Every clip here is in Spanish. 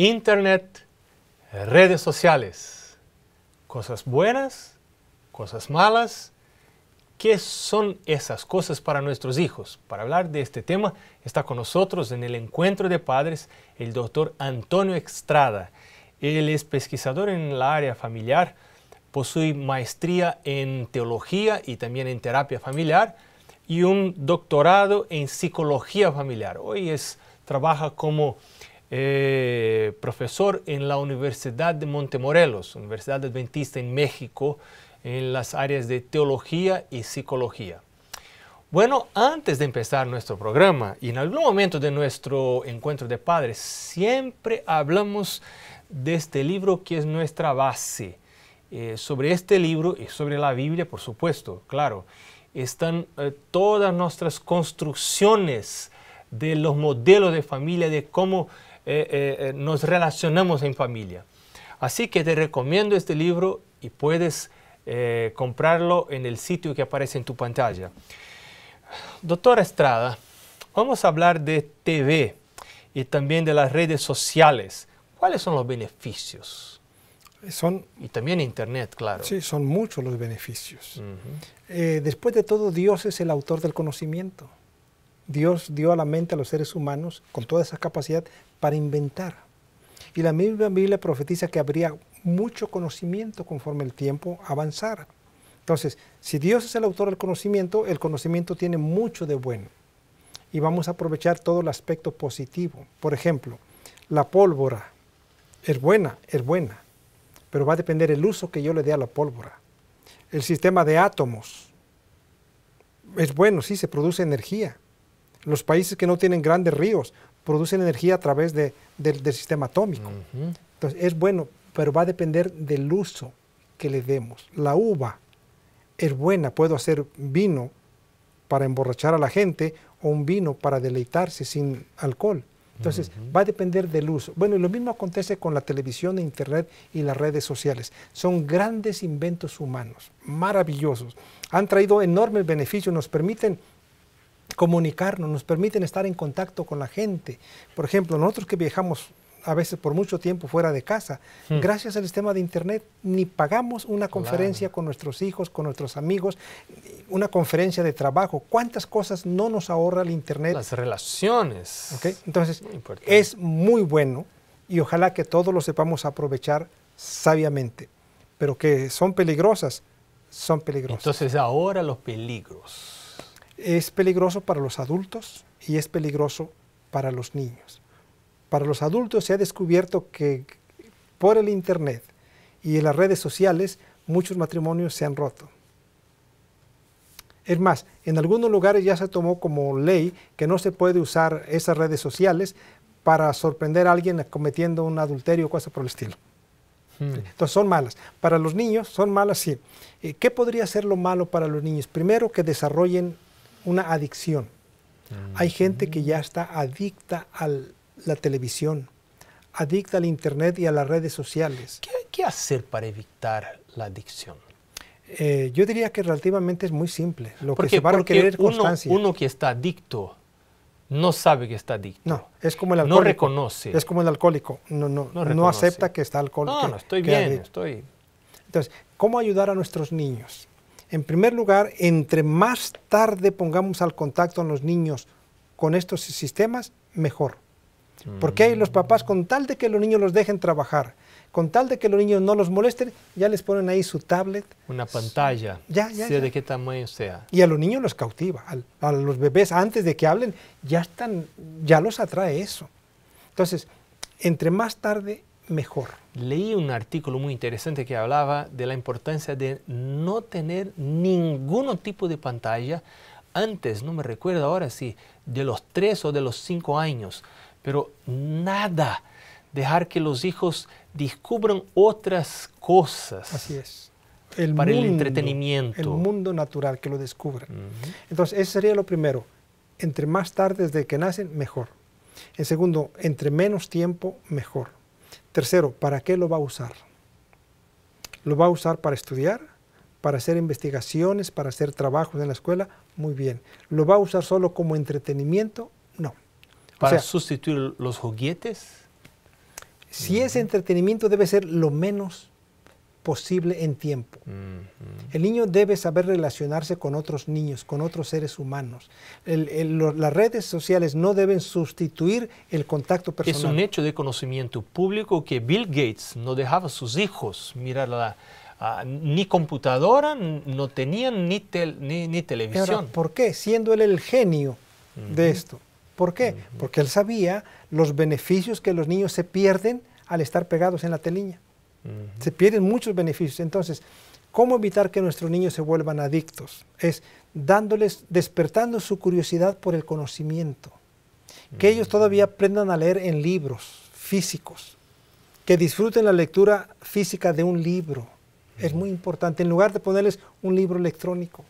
Internet, redes sociales, cosas buenas, cosas malas. ¿Qué son esas cosas para nuestros hijos? Para hablar de este tema está con nosotros en el encuentro de padres el doctor Antonio Estrada. Él es pesquisador en el área familiar, posee maestría en teología y también en terapia familiar y un doctorado en psicología familiar. Hoy es, trabaja como eh, profesor en la Universidad de Montemorelos, Universidad Adventista en México, en las áreas de teología y psicología. Bueno, antes de empezar nuestro programa y en algún momento de nuestro encuentro de padres, siempre hablamos de este libro que es nuestra base. Eh, sobre este libro y sobre la Biblia, por supuesto, claro, están eh, todas nuestras construcciones de los modelos de familia, de cómo eh, eh, eh, nos relacionamos en familia. Así que te recomiendo este libro y puedes comprarlo en el sitio que aparece en tu pantalla. Doctora Estrada, vamos a hablar de TV y también de las redes sociales. ¿Cuáles son los beneficios? Son, y también Internet, claro. Sí, son muchos los beneficios. después de todo, Dios es el autor del conocimiento. Dios dio a la mente a los seres humanos con toda esa capacidad para inventar. Y la misma Biblia profetiza que habría mucho conocimiento conforme el tiempo avanzara. Entonces, si Dios es el autor del conocimiento, el conocimiento tiene mucho de bueno. Y vamos a aprovechar todo el aspecto positivo. Por ejemplo, la pólvora es buena, es buena, pero va a depender el uso que yo le dé a la pólvora. El sistema de átomos es bueno, sí, se produce energía, los países que no tienen grandes ríos producen energía a través del sistema atómico. Entonces es bueno, pero va a depender del uso que le demos. La uva es buena, puedo hacer vino para emborrachar a la gente o un vino para deleitarse sin alcohol. Entonces, va a depender del uso. Bueno, y lo mismo acontece con la televisión, internet y las redes sociales. Son grandes inventos humanos, maravillosos. Han traído enormes beneficios, nos permiten comunicarnos, nos permiten estar en contacto con la gente. Por ejemplo, nosotros que viajamos a veces por mucho tiempo fuera de casa, hmm. gracias al sistema de Internet, ni pagamos una conferencia con nuestros hijos, con nuestros amigos, una conferencia de trabajo. ¿Cuántas cosas no nos ahorra el Internet? Las relaciones. Entonces, es muy bueno y ojalá que todos lo sepamos aprovechar sabiamente, pero que son peligrosas, son peligrosas. Entonces, ahora los peligros. Es peligroso para los adultos y es peligroso para los niños. Para los adultos se ha descubierto que por el Internet y en las redes sociales muchos matrimonios se han roto. Es más, en algunos lugares ya se tomó como ley que no se puede usar esas redes sociales para sorprender a alguien cometiendo un adulterio o cosas por el estilo. Hmm. Entonces son malas. Para los niños son malas, sí. Eh, ¿Qué podría ser lo malo para los niños? Primero, que desarrollen una adicción. Mm. Hay gente que ya está adicta a la televisión, adicta al Internet y a las redes sociales. ¿Qué, hacer para evitar la adicción? Eh, yo diría que relativamente es muy simple. Lo que se va a requerir constancia. Uno, que está adicto no sabe que está adicto. No, es como el alcohólico. No reconoce. Es como el alcohólico. No, no, acepta que está alcohólico. No, no, estoy bien, estoy. Entonces, ¿cómo ayudar a nuestros niños? En primer lugar, entre más tarde pongamos al contacto a los niños con estos sistemas, mejor. Porque hay los papás, con tal de que los niños los dejen trabajar, con tal de que los niños no los molesten, ya les ponen ahí su tablet. Una pantalla, ya, ya, sea de qué tamaño sea. Y a los niños los cautiva, a, los bebés antes de que hablen, ya, están, ya los atrae eso. Entonces, entre más tarde mejor. Leí un artículo muy interesante que hablaba de la importancia de no tener ningún tipo de pantalla antes, no me recuerdo ahora si, sí, de los tres o de los cinco años, pero nada, dejar que los hijos descubran otras cosas. Así es. El para el entretenimiento. El mundo natural, que lo descubran. Entonces, ese sería lo primero. Entre más tarde desde que nacen, mejor. En segundo, entre menos tiempo, mejor. Tercero, ¿para qué lo va a usar? ¿Lo va a usar para estudiar? ¿Para hacer investigaciones? ¿Para hacer trabajos en la escuela? Muy bien. ¿Lo va a usar solo como entretenimiento? No. ¿Para sustituir los juguetes? Si es entretenimiento debe ser lo menos posible en tiempo. El niño debe saber relacionarse con otros niños, con otros seres humanos. las redes sociales no deben sustituir el contacto personal. Es un hecho de conocimiento público que Bill Gates no dejaba a sus hijos mirar la, ni computadora, no tenían ni, ni, televisión. ¿Por qué? Siendo él el genio de esto. ¿Por qué? Porque él sabía los beneficios que los niños se pierden al estar pegados en la telilla. Se pierden muchos beneficios. Entonces, ¿cómo evitar que nuestros niños se vuelvan adictos? Es dándoles, despertando su curiosidad por el conocimiento. Que ellos todavía aprendan a leer en libros físicos. Que disfruten la lectura física de un libro. Es muy importante. En lugar de ponerles un libro electrónico.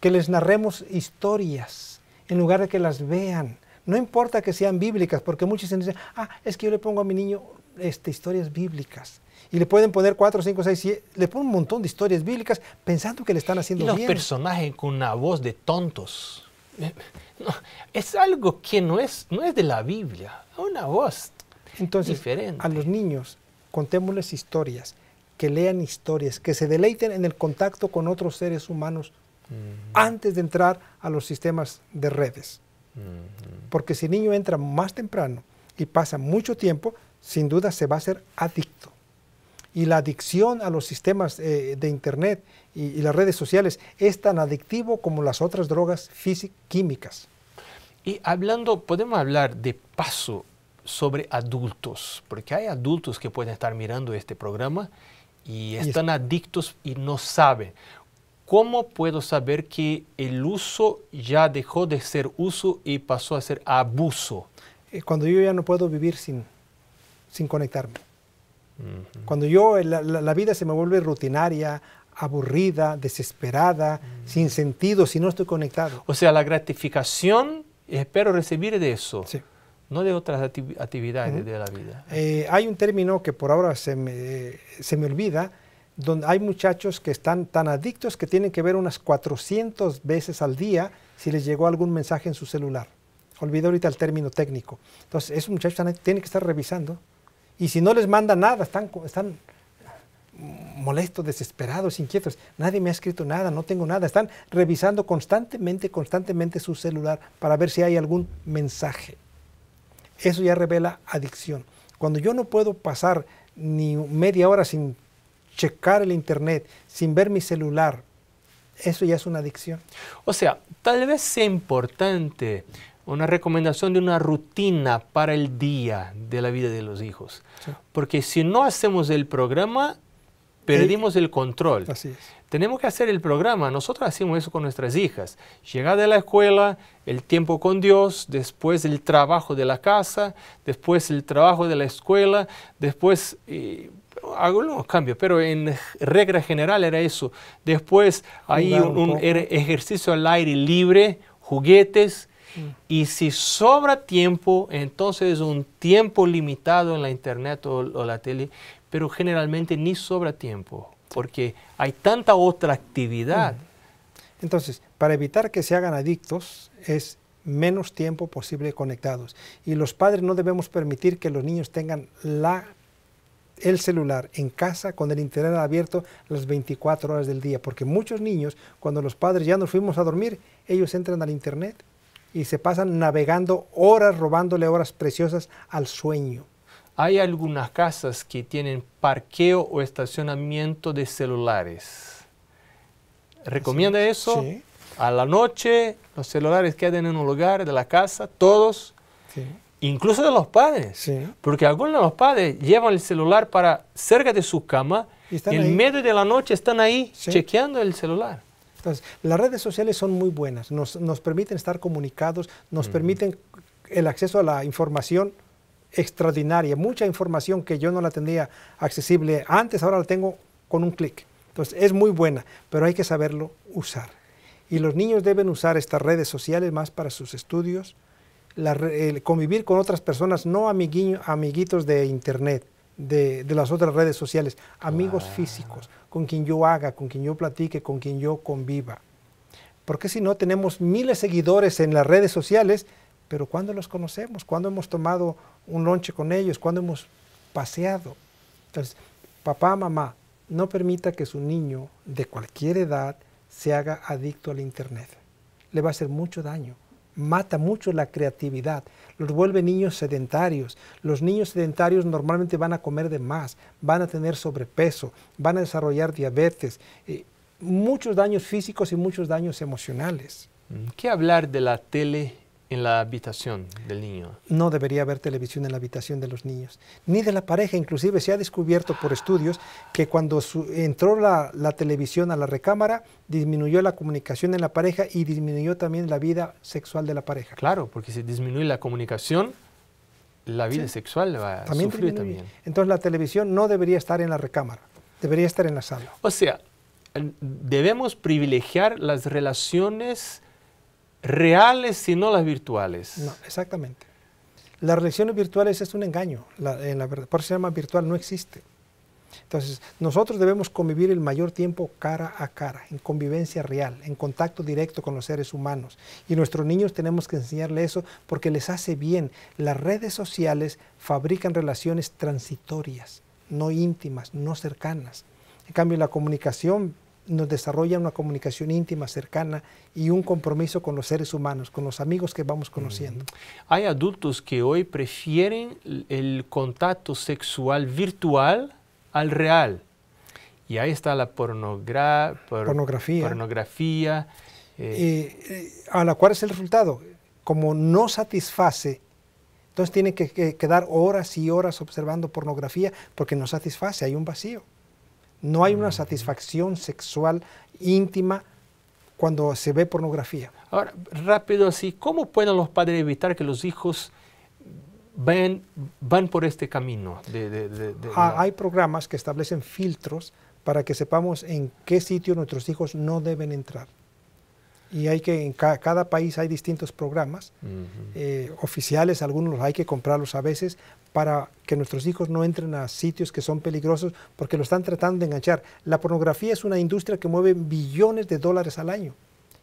Que les narremos historias. En lugar de que las vean. No importa que sean bíblicas, porque muchos dicen, ah, es que yo le pongo a mi niño este, historias bíblicas. Y le pueden poner cuatro, cinco, seis, siete, le ponen un montón de historias bíblicas pensando que le están haciendo y los personajes con una voz de tontos. Eh, es algo que no es, no es de la Biblia, una voz Entonces, A los niños, contémosles historias, que lean historias, que se deleiten en el contacto con otros seres humanos mm. antes de entrar a los sistemas de redes. Mm. Porque si el niño entra más temprano y pasa mucho tiempo, sin duda se va a ser adicto. Y la adicción a los sistemas eh, de Internet y, las redes sociales es tan adictivo como las otras drogas químicas. Y hablando, podemos hablar de paso sobre adultos, porque hay adultos que pueden estar mirando este programa y están adictos y no saben. ¿Cómo puedo saber que el uso ya dejó de ser uso y pasó a ser abuso? Eh, cuando yo ya no puedo vivir sin, sin conectarme. Cuando yo, la, vida se me vuelve rutinaria, aburrida, desesperada, mm. sin sentido, si no estoy conectado. O sea, la gratificación, espero recibir de eso. Sí. No de otras actividades de la vida. Eh, hay un término que por ahora se me, se me olvida, donde hay muchachos que están tan adictos que tienen que ver unas 400 veces al día si les llegó algún mensaje en su celular. Olvidé ahorita el término técnico. Entonces, esos muchachos tiene que estar revisando y si no les manda nada, están, están molestos, desesperados, inquietos. Nadie me ha escrito nada, no tengo nada. Están revisando constantemente, constantemente su celular para ver si hay algún mensaje. Eso ya revela adicción. Cuando yo no puedo pasar ni media hora sin checar el internet, sin ver mi celular, eso ya es una adicción. O sea, tal vez sea importante una recomendación de una rutina para el día de la vida de los hijos. Porque si no hacemos el programa, perdimos el control. Tenemos que hacer el programa. Nosotros hacemos eso con nuestras hijas. llegada de la escuela, el tiempo con Dios, después el trabajo de la casa, después el trabajo de la escuela, después eh, algunos cambios, pero en regla general era eso. Después hay un er-, ejercicio al aire libre, juguetes, y si sobra tiempo, entonces un tiempo limitado en la internet o, la tele, pero generalmente ni sobra tiempo, porque hay tanta otra actividad. Entonces, para evitar que se hagan adictos, es menos tiempo posible conectados. Y los padres no debemos permitir que los niños tengan la el celular en casa con el internet abierto las 24 horas del día, porque muchos niños, cuando los padres ya nos fuimos a dormir, ellos entran al internet y se pasan navegando horas, robándole horas preciosas al sueño. Hay algunas casas que tienen parqueo o estacionamiento de celulares. ¿Recomienda eso? A la noche los celulares quedan en un lugar de la casa, todos, incluso de los padres, porque algunos de los padres llevan el celular para cerca de su cama y en medio de la noche están ahí chequeando el celular. Entonces, las redes sociales son muy buenas, nos, permiten estar comunicados, nos permiten el acceso a la información extraordinaria, mucha información que yo no la tenía accesible antes, ahora la tengo con un clic. Entonces, es muy buena, pero hay que saberlo usar. Y los niños deben usar estas redes sociales más para sus estudios, convivir con otras personas, no amiguitos de Internet, de, las otras redes sociales, amigos físicos, con quien yo haga, con quien yo platique, con quien yo conviva. Porque si no, tenemos miles de seguidores en las redes sociales, pero ¿cuándo los conocemos? ¿Cuándo hemos tomado un lonche con ellos? ¿Cuándo hemos paseado? Entonces, papá, mamá, no permita que su niño de cualquier edad se haga adicto al Internet. Le va a hacer mucho daño mata mucho la creatividad, los vuelve niños sedentarios. Los niños sedentarios normalmente van a comer de más, van a tener sobrepeso, van a desarrollar diabetes, eh, muchos daños físicos y muchos daños emocionales. Mm, ¿Qué hablar de la tele en la habitación del niño. No debería haber televisión en la habitación de los niños, ni de la pareja. Inclusive se ha descubierto por estudios que cuando entró la, televisión a la recámara, disminuyó la comunicación en la pareja y disminuyó también la vida sexual de la pareja. Claro, porque si disminuye la comunicación, la vida sexual va a sufrir también. Entonces la televisión no debería estar en la recámara, debería estar en la sala. O sea, debemos privilegiar las relaciones reales, sino las virtuales. No, exactamente. Las relaciones virtuales es un engaño, en la, por eso se llama virtual, no existe. Entonces, nosotros debemos convivir el mayor tiempo cara a cara, en convivencia real, en contacto directo con los seres humanos. Y nuestros niños tenemos que enseñarles eso porque les hace bien. Las redes sociales fabrican relaciones transitorias, no íntimas, no cercanas. En cambio, la comunicación nos desarrolla una comunicación íntima, cercana y un compromiso con los seres humanos, con los amigos que vamos conociendo. Mm. Hay adultos que hoy prefieren el contacto sexual virtual al real. Y ahí está la pornografía. pornografía eh. Eh, a la cual es el resultado. Como no satisface entonces tienen que, quedar horas y horas observando pornografía porque no satisface, hay un vacío. No hay una satisfacción sexual íntima cuando se ve pornografía. Ahora, rápido así, ¿cómo pueden los padres evitar que los hijos van, van por este camino? Ah, hay programas que establecen filtros para que sepamos en qué sitio nuestros hijos no deben entrar y hay que en cada país hay distintos programas eh, oficiales, algunos hay que comprarlos a veces para que nuestros hijos no entren a sitios que son peligrosos porque lo están tratando de enganchar. La pornografía es una industria que mueve billones de dólares al año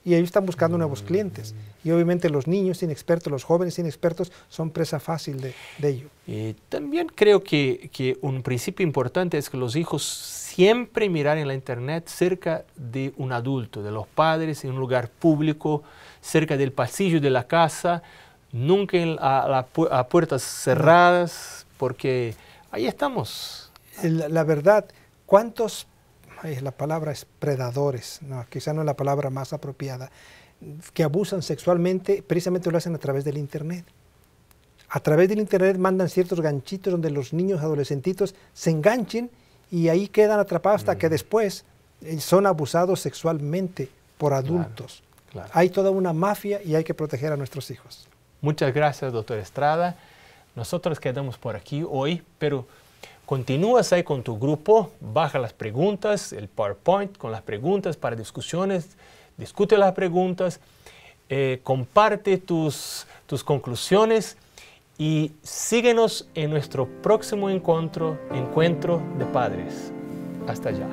y ellos están buscando nuevos clientes. Y obviamente los niños inexpertos, los jóvenes inexpertos son presa fácil de, ello. Y eh, también creo que, un principio importante es que los hijos siempre mirar en la internet cerca de un adulto, de los padres, en un lugar público, cerca del pasillo de la casa, nunca a, puertas cerradas, porque ahí estamos. La, la verdad, ¿cuántos la palabra es predadores, no, quizá no es la palabra más apropiada, que abusan sexualmente, precisamente lo hacen a través del Internet. A través del Internet mandan ciertos ganchitos donde los niños adolescentitos se enganchen y ahí quedan atrapados hasta que después eh, son abusados sexualmente por adultos. Hay toda una mafia y hay que proteger a nuestros hijos. Muchas gracias, doctor Estrada. Nosotros quedamos por aquí hoy, pero Continúas ahí con tu grupo, baja las preguntas, el PowerPoint con las preguntas para discusiones, discute las preguntas, eh, comparte tus, tus conclusiones y síguenos en nuestro próximo encuentro, encuentro de padres. Hasta allá.